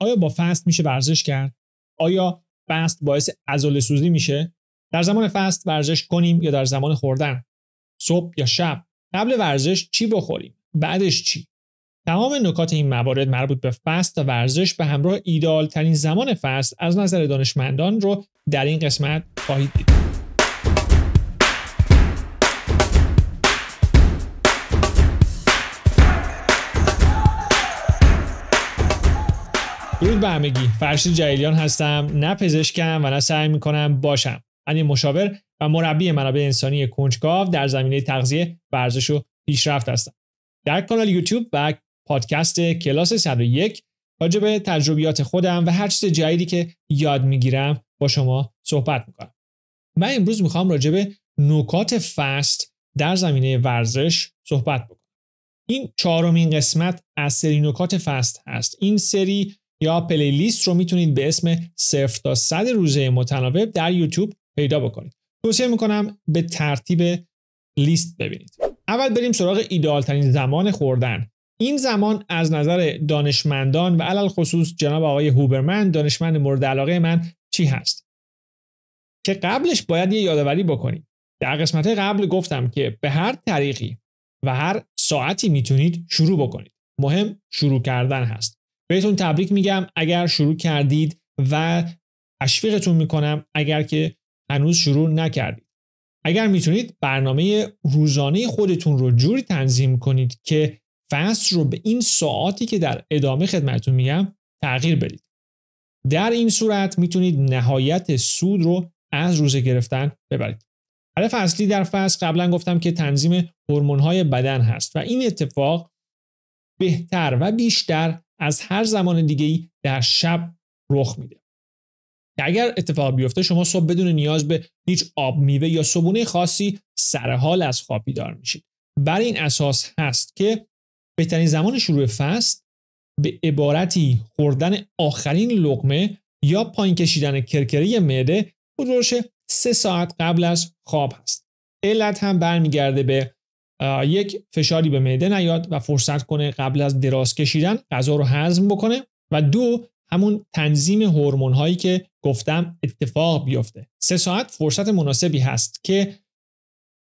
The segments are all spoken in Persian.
آیا با فست میشه ورزش کرد آیا فست باعث عضله سوزی میشه در زمان فست ورزش کنیم یا در زمان خوردن صبح یا شب قبل ورزش چی بخوریم بعدش چی تمام نکات این موارد مربوط به فست و ورزش به همراه ایدال ترین زمان فست از نظر دانشمندان رو در این قسمت خواهید دید درود به همگی فرشید جلیلیان هستم نه پزشکم و نه سعی میکنم باشم من مشاور و مربی منابع انسانی کنجکاو در زمینه تغذیه ورزش و پیشرفت هستم در کانال یوتیوب و پادکست کلاس 101 راجع به تجربیات خودم و هر چیز جدیدی که یاد میگیرم با شما صحبت میکنم من امروز میخوام راجع به نکات فست در زمینه ورزش صحبت بکنم این چهارمین قسمت از سری نکات فست هست این سری یا پلیلیست رو میتونید به اسم صرف تا صد روزه متناوب در یوتیوب پیدا بکنید توصیه میکنم به ترتیب لیست ببینید اول بریم سراغ ایدئال ترین زمان خوردن این زمان از نظر دانشمندان و علل خصوص جناب آقای هوبرمن دانشمند مورد علاقه من چی هست که قبلش باید یه یادآوری بکنید در قسمت قبل گفتم که به هر طریقی و هر ساعتی میتونید شروع بکنید مهم شروع کردن هست بهتون تبریک میگم اگر شروع کردید و تشویقتون میکنم اگر که هنوز شروع نکردید اگر میتونید برنامه روزانه خودتون رو جوری تنظیم کنید که فصل رو به این ساعاتی که در ادامه خدمتون میگم تغییر بدید در این صورت میتونید نهایت سود رو از روزه گرفتن ببرید هدف اصلی در فصل قبلا گفتم که تنظیم هورمون بدن هست و این اتفاق بهتر و بیشتر از هر زمان دیگه ای در شب رخ میده اگر اتفاق بیفته شما صبح بدون نیاز به هیچ آب میوه یا صبونه خاصی سر حال از خواب بیدار میشید بر این اساس هست که بهترین زمان شروع فست به عبارتی خوردن آخرین لقمه یا پایین کشیدن کرکری معده حدودش سه ساعت قبل از خواب هست علت هم برمیگرده به یک فشاری به معده نیاد و فرصت کنه قبل از دراز کشیدن غذا رو هضم بکنه و دو همون تنظیم هورمون هایی که گفتم اتفاق بیفته سه ساعت فرصت مناسبی هست که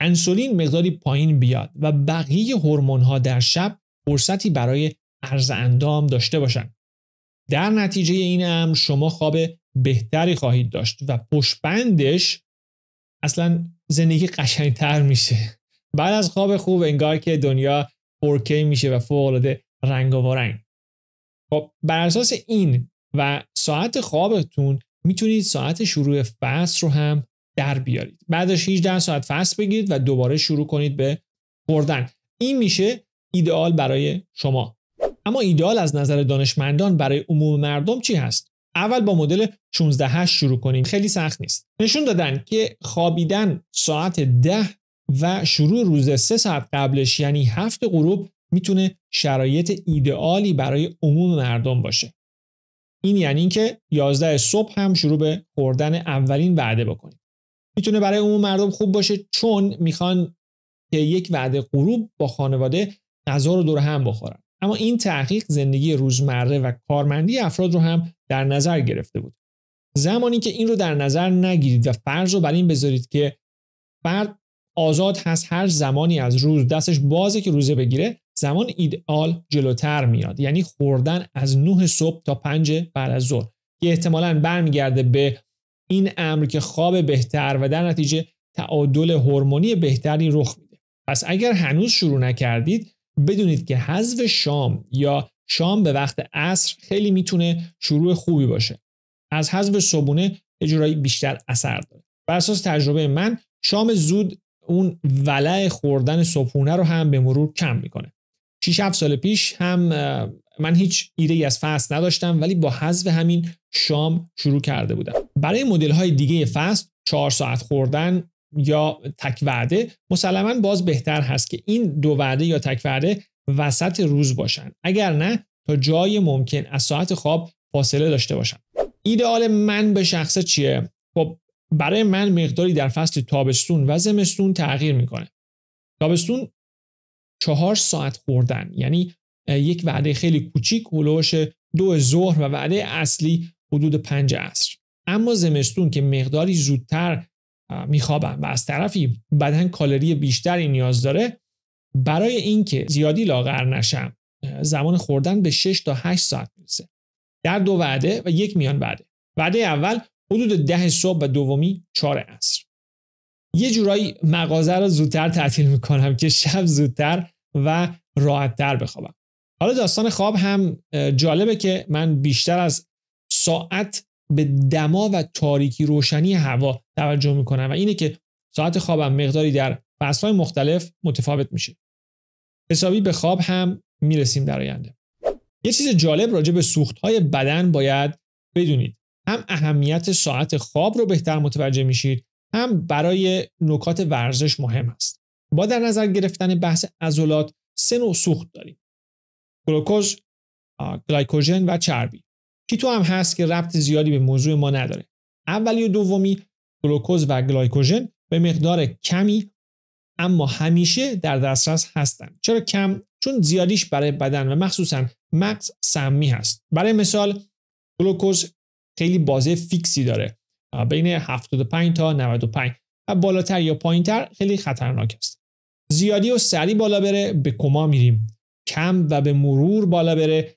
انسولین مقداری پایین بیاد و بقیه هورمون ها در شب فرصتی برای عرض اندام داشته باشن در نتیجه این هم شما خواب بهتری خواهید داشت و پشبندش اصلا زندگی قشنگتر میشه بعد از خواب خوب انگار که دنیا 4 میشه و فوق العاده رنگ و رنگ خب بر اساس این و ساعت خوابتون میتونید ساعت شروع فصل رو هم در بیارید بعدش 18 ساعت فصل بگیرید و دوباره شروع کنید به خوردن این میشه ایدئال برای شما اما ایدئال از نظر دانشمندان برای عموم مردم چی هست اول با مدل 16 شروع کنیم خیلی سخت نیست نشون دادن که خوابیدن ساعت 10 و شروع روز سه ساعت قبلش یعنی هفت غروب میتونه شرایط ایدئالی برای عموم مردم باشه این یعنی اینکه 11 صبح هم شروع به خوردن اولین وعده بکنید میتونه برای عموم مردم خوب باشه چون میخوان که یک وعده غروب با خانواده غذا رو دور هم بخورن اما این تحقیق زندگی روزمره و کارمندی افراد رو هم در نظر گرفته بود زمانی که این رو در نظر نگیرید و فرض رو بر این بذارید که فرد آزاد هست هر زمانی از روز دستش بازه که روزه بگیره زمان ایدئال جلوتر میاد یعنی خوردن از نه صبح تا پنج بعد از ظهر که احتمالا برمیگرده به این امر که خواب بهتر و در نتیجه تعادل هورمونی بهتری رخ میده پس اگر هنوز شروع نکردید بدونید که حذف شام یا شام به وقت عصر خیلی میتونه شروع خوبی باشه از حذف صبونه اجرایی بیشتر اثر داره بر اساس تجربه من شام زود اون ولع خوردن صبحونه رو هم به مرور کم میکنه 6 7 سال پیش هم من هیچ ایده ای از فست نداشتم ولی با حذف همین شام شروع کرده بودم برای مدل های دیگه فست 4 ساعت خوردن یا تک وعده مسلما باز بهتر هست که این دو وعده یا تک وعده وسط روز باشن اگر نه تا جای ممکن از ساعت خواب فاصله داشته باشن ایدئال من به شخصه چیه خب برای من مقداری در فصل تابستون و زمستون تغییر میکنه تابستون چهار ساعت خوردن یعنی یک وعده خیلی کوچیک هلوش دو ظهر و وعده اصلی حدود پنج عصر اما زمستون که مقداری زودتر میخوابم و از طرفی بدن کالری بیشتری نیاز داره برای اینکه زیادی لاغر نشم زمان خوردن به 6 تا 8 ساعت میرسه در دو وعده و یک میان وعده وعده اول حدود ده صبح و دومی چهار عصر یه جورایی مغازه رو زودتر تعطیل میکنم که شب زودتر و راحتتر بخوابم حالا داستان خواب هم جالبه که من بیشتر از ساعت به دما و تاریکی روشنی هوا توجه میکنم و اینه که ساعت خوابم مقداری در فصلهای مختلف متفاوت میشه حسابی به خواب هم میرسیم در آینده یه چیز جالب راجع به سوختهای بدن باید بدونید هم اهمیت ساعت خواب رو بهتر متوجه میشید هم برای نکات ورزش مهم است با در نظر گرفتن بحث عضلات سه نوع سوخت داریم گلوکوز گلایکوژن و چربی تو هم هست که ربط زیادی به موضوع ما نداره اولی و دومی گلوکوز و گلایکوژن به مقدار کمی اما همیشه در دسترس هستند چرا کم چون زیادیش برای بدن و مخصوصا مغز سمی هست برای مثال گلوکوز خیلی بازه فیکسی داره بین 75 تا 95 و بالاتر یا پایینتر خیلی خطرناک است زیادی و سری بالا بره به کما میریم کم و به مرور بالا بره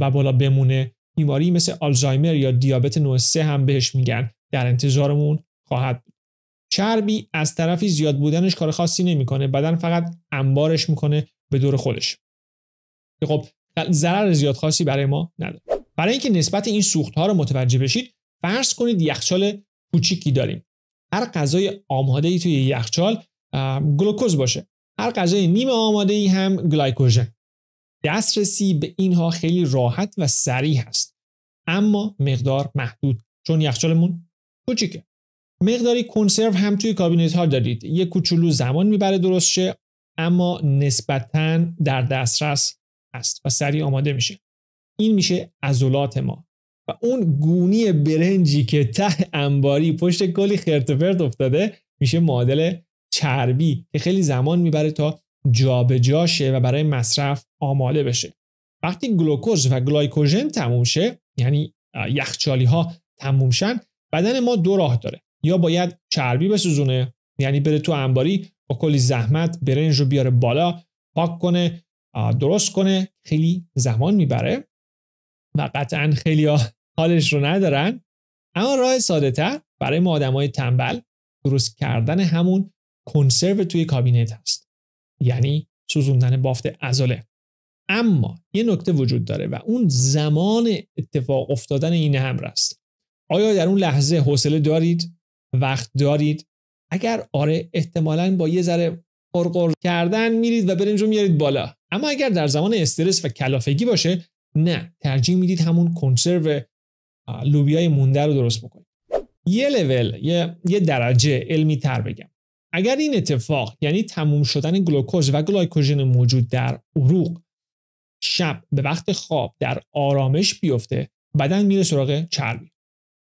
و بالا بمونه بیماری مثل آلزایمر یا دیابت نوع 3 هم بهش میگن در انتظارمون خواهد بود چربی از طرفی زیاد بودنش کار خاصی نمیکنه بدن فقط انبارش میکنه به دور خودش خب ضرر زیاد خاصی برای ما نداره برای اینکه نسبت این سوخت ها رو متوجه بشید فرض کنید یخچال کوچیکی داریم هر غذای آماده ای توی یخچال گلوکوز باشه هر غذای نیم آماده ای هم گلایکوژن دسترسی به اینها خیلی راحت و سریع هست اما مقدار محدود چون یخچالمون کوچیکه مقداری کنسرو هم توی کابینت ها دارید یه کوچولو زمان میبره درست شه اما نسبتا در دسترس است و سریع آماده میشه این میشه ازولات ما و اون گونی برنجی که ته انباری پشت کلی خرتفرد افتاده میشه معادل چربی که خیلی زمان میبره تا جابجا شه و برای مصرف آماده بشه وقتی گلوکوز و گلایکوژن تموم شه یعنی یخچالی ها تموم شن بدن ما دو راه داره یا باید چربی بسوزونه یعنی بره تو انباری با کلی زحمت برنج رو بیاره بالا پاک کنه درست کنه خیلی زمان میبره و قطعا خیلی حالش رو ندارن اما راه ساده تر برای ما آدم های تنبل درست کردن همون کنسرو توی کابینت هست یعنی سوزوندن بافت ازاله اما یه نکته وجود داره و اون زمان اتفاق افتادن این هم است آیا در اون لحظه حوصله دارید وقت دارید اگر آره احتمالا با یه ذره قرقر کردن میرید و برنج رو میارید بالا اما اگر در زمان استرس و کلافگی باشه نه ترجیح میدید همون کنسرو لوبیای مونده رو درست بکنید یه لول یه،, یه درجه علمی تر بگم اگر این اتفاق یعنی تموم شدن گلوکوز و گلایکوژن موجود در عروق شب به وقت خواب در آرامش بیفته بدن میره سراغ چربی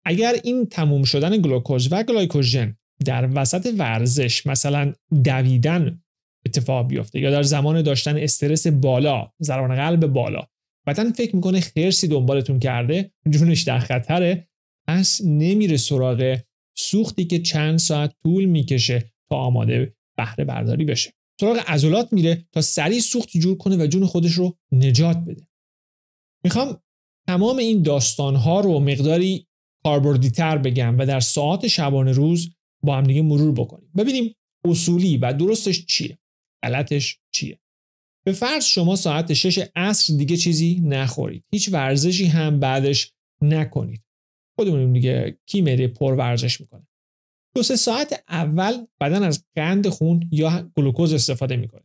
اگر این تموم شدن گلوکوز و گلایکوژن در وسط ورزش مثلا دویدن اتفاق بیفته یا در زمان داشتن استرس بالا ضربان قلب بالا بدن فکر میکنه خرسی دنبالتون کرده جونش در خطره پس نمیره سراغ سوختی که چند ساعت طول میکشه تا آماده بهره برداری بشه سراغ عضلات میره تا سریع سوخت جور کنه و جون خودش رو نجات بده میخوام تمام این ها رو مقداری کاربردیتر بگم و در ساعات شبانه روز با هم دیگه مرور بکنیم ببینیم اصولی و درستش چیه غلطش چیه به فرض شما ساعت 6 عصر دیگه چیزی نخورید هیچ ورزشی هم بعدش نکنید خودمون دیگه کیمری پر ورزش میکنه دو سه ساعت اول بدن از قند خون یا گلوکوز استفاده میکنه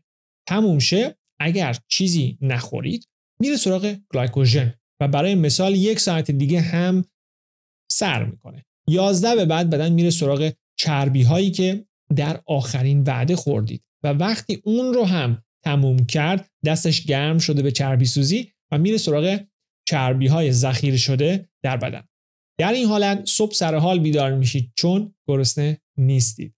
تموم شه اگر چیزی نخورید میره سراغ گلایکوژن و برای مثال یک ساعت دیگه هم سر میکنه یازده به بعد بدن میره سراغ چربی هایی که در آخرین وعده خوردید و وقتی اون رو هم تموم کرد دستش گرم شده به چربی سوزی و میره سراغ چربی های ذخیره شده در بدن در این حالت صبح سر حال بیدار میشید چون گرسنه نیستید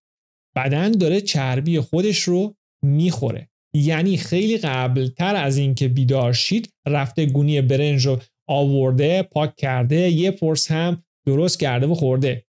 بدن داره چربی خودش رو میخوره یعنی خیلی قبلتر از اینکه بیدار شید رفته گونی برنج رو آورده پاک کرده یه پرس هم درست کرده و خورده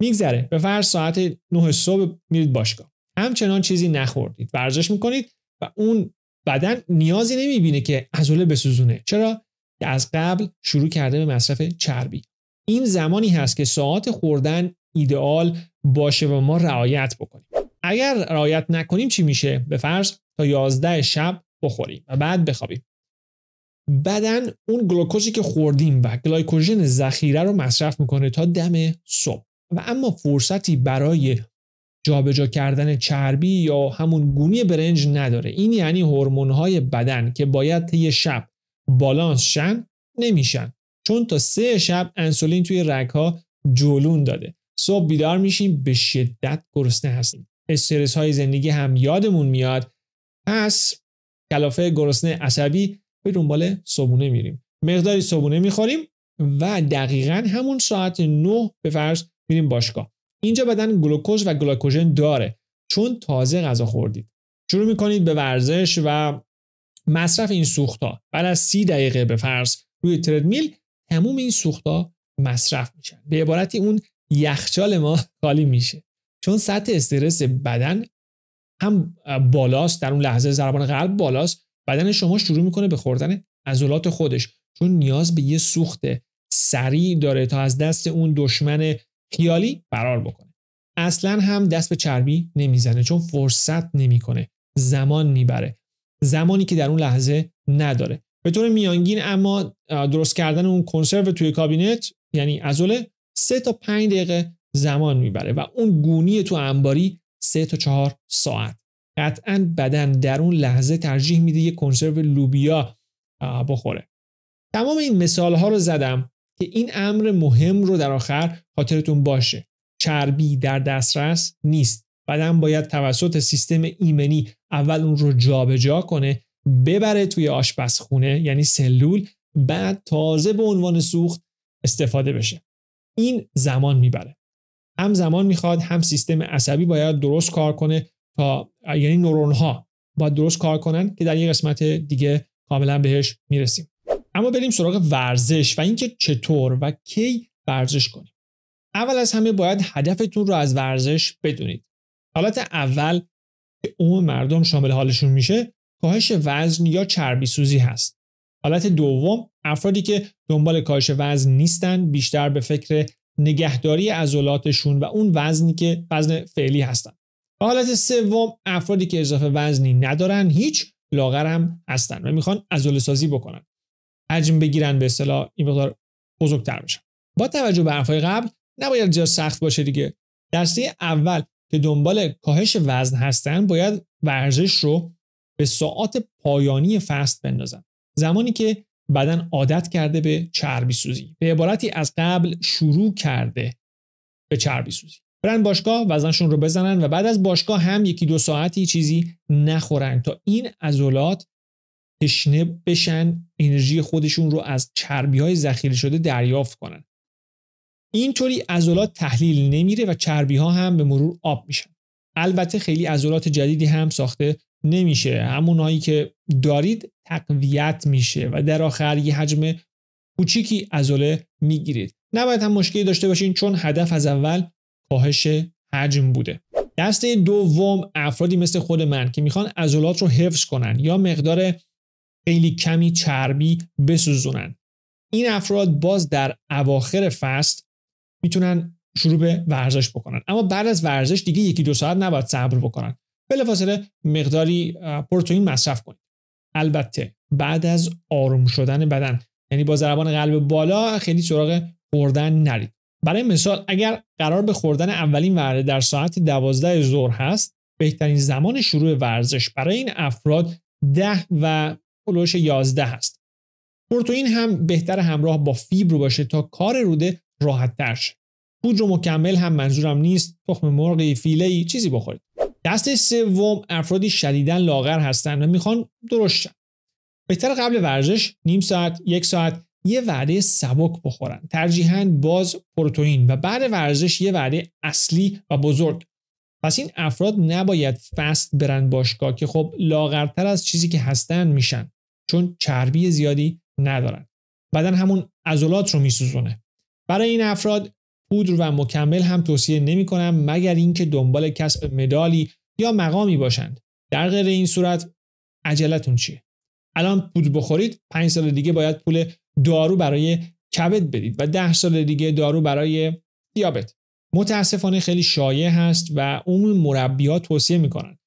میگذره به فرض ساعت 9 صبح میرید باشگاه همچنان چیزی نخوردید ورزش میکنید و اون بدن نیازی نمیبینه که عضله بسوزونه چرا که از قبل شروع کرده به مصرف چربی این زمانی هست که ساعت خوردن ایدئال باشه و ما رعایت بکنیم اگر رعایت نکنیم چی میشه به فرض تا 11 شب بخوریم و بعد بخوابیم بدن اون گلوکوزی که خوردیم و گلایکوژن ذخیره رو مصرف میکنه تا دم صبح و اما فرصتی برای جابجا کردن چربی یا همون گونی برنج نداره این یعنی هورمون های بدن که باید طی شب بالانس شن نمیشن چون تا سه شب انسولین توی ها جولون داده صبح بیدار میشیم به شدت گرسنه هستیم استرس های زندگی هم یادمون میاد پس کلافه گرسنه عصبی به دنبال صبونه میریم مقداری صبونه میخوریم و دقیقا همون ساعت 9 به فرض میریم باشگاه اینجا بدن گلوکوز و گلوکوژن داره چون تازه غذا خوردید شروع میکنید به ورزش و مصرف این ها بعد از سی دقیقه به فرض روی تردمیل تموم این ها مصرف میشن به عبارتی اون یخچال ما خالی میشه چون سطح استرس بدن هم بالاست در اون لحظه ضربان قلب بالاست بدن شما شروع میکنه به خوردن عضلات خودش چون نیاز به یه سوخت سریع داره تا از دست اون دشمن خیالی فرار بکنه اصلا هم دست به چربی نمیزنه چون فرصت نمیکنه زمان میبره زمانی که در اون لحظه نداره به طور میانگین اما درست کردن اون کنسرو توی کابینت یعنی ازوله 3 تا 5 دقیقه زمان میبره و اون گونی تو انباری 3 تا 4 ساعت قطعا بدن در اون لحظه ترجیح میده یه کنسرو لوبیا بخوره تمام این مثال ها رو زدم که این امر مهم رو در آخر خاطرتون باشه چربی در دسترس نیست بدن باید توسط سیستم ایمنی اول اون رو جابجا جا کنه ببره توی آشپزخونه یعنی سلول بعد تازه به عنوان سوخت استفاده بشه این زمان میبره هم زمان میخواد هم سیستم عصبی باید درست کار کنه تا یعنی نورون ها باید درست کار کنن که در یه قسمت دیگه کاملا بهش میرسیم اما بریم سراغ ورزش و اینکه چطور و کی ورزش کنیم اول از همه باید هدفتون رو از ورزش بدونید حالت اول که عموم مردم شامل حالشون میشه کاهش وزن یا چربی سوزی هست حالت دوم افرادی که دنبال کاهش وزن نیستن بیشتر به فکر نگهداری عضلاتشون و اون وزنی که وزن فعلی هستن و حالت سوم افرادی که اضافه وزنی ندارن هیچ لاغر هم هستن و میخوان عضله سازی بکنن حجم بگیرن به اصطلاح این مقدار بزرگتر بشن با توجه به قبل نباید جا سخت باشه دیگه دسته اول که دنبال کاهش وزن هستن باید ورزش رو به ساعات پایانی فست بندازن زمانی که بدن عادت کرده به چربی سوزی به عبارتی از قبل شروع کرده به چربی سوزی برن باشگاه وزنشون رو بزنن و بعد از باشگاه هم یکی دو ساعتی چیزی نخورن تا این عضلات تشنه بشن انرژی خودشون رو از چربی های ذخیره شده دریافت کنن اینطوری عضلات تحلیل نمیره و چربی ها هم به مرور آب میشن البته خیلی عضلات جدیدی هم ساخته نمیشه همونایی که دارید تقویت میشه و در آخر یه حجم کوچیکی عضله میگیرید نباید هم مشکلی داشته باشین چون هدف از اول کاهش حجم بوده دسته دوم افرادی مثل خود من که میخوان عضلات رو حفظ کنن یا مقدار خیلی کمی چربی بسوزونن این افراد باز در اواخر فست میتونن شروع به ورزش بکنن اما بعد از ورزش دیگه یکی دو ساعت نباید صبر بکنن بلافاصله مقداری پروتئین مصرف کنید البته بعد از آروم شدن بدن یعنی با ضربان قلب بالا خیلی سراغ خوردن نرید برای مثال اگر قرار به خوردن اولین وعده در ساعت 12 ظهر هست بهترین زمان شروع ورزش برای این افراد 10 و پلوش 11 هست پروتئین هم بهتر همراه با فیبر باشه تا کار روده راحت تر شه پودر مکمل هم منظورم نیست تخم مرغی فیله ای چیزی بخورید دست سوم افرادی شدیدا لاغر هستند و میخوان درست بهتر قبل ورزش نیم ساعت یک ساعت یه وعده سبک بخورن ترجیحاً باز پروتئین و بعد ورزش یه وعده اصلی و بزرگ پس این افراد نباید فست برن باشگاه که خب لاغرتر از چیزی که هستن میشن چون چربی زیادی ندارن بدن همون عضلات رو میسوزونه برای این افراد پودر و مکمل هم توصیه نمی مگر اینکه دنبال کسب مدالی یا مقامی باشند در غیر این صورت عجلتون چیه الان پودر بخورید 5 سال دیگه باید پول دارو برای کبد بدید و 10 سال دیگه دارو برای دیابت متاسفانه خیلی شایع هست و اون مربی توصیه میکنن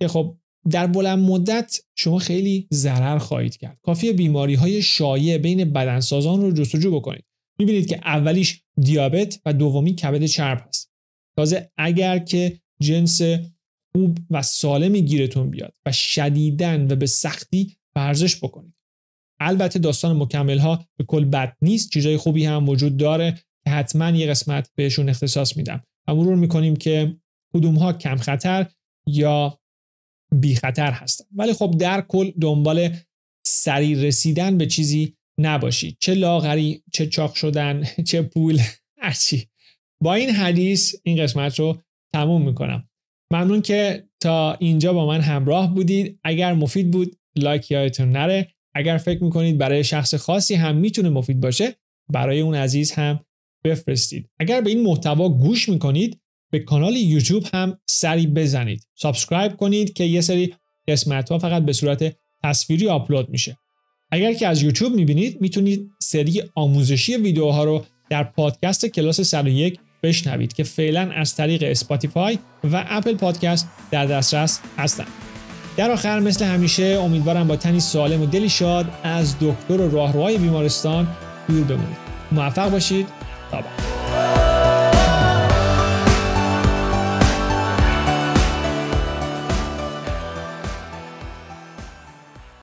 که خب در بلند مدت شما خیلی ضرر خواهید کرد کافی بیماری های شایع بین بدنسازان رو جستجو بکنید میبینید که اولیش دیابت و دومی کبد چرب هست تازه اگر که جنس خوب و سالمی گیرتون بیاد و شدیدن و به سختی ورزش بکنید البته داستان مکمل ها به کل بد نیست چیزای خوبی هم وجود داره که حتما یه قسمت بهشون اختصاص میدم و مرور میکنیم که کدوم ها کم خطر یا بی خطر هستن ولی خب در کل دنبال سریع رسیدن به چیزی نباشی، چه لاغری چه چاق شدن چه پول هرچی با این حدیث این قسمت رو تموم میکنم ممنون که تا اینجا با من همراه بودید اگر مفید بود لایک یادتون نره اگر فکر میکنید برای شخص خاصی هم میتونه مفید باشه برای اون عزیز هم بفرستید اگر به این محتوا گوش میکنید به کانال یوتیوب هم سری بزنید سابسکرایب کنید که یه سری قسمت ها فقط به صورت تصویری آپلود میشه اگر که از یوتیوب میبینید میتونید سری آموزشی ویدیوها رو در پادکست کلاس 101 بشنوید که فعلا از طریق اسپاتیفای و اپل پادکست در دسترس هستند. در آخر مثل همیشه امیدوارم با تنی سالم و دلی شاد از دکتر و راهروهای بیمارستان دور بمونید. موفق باشید. تا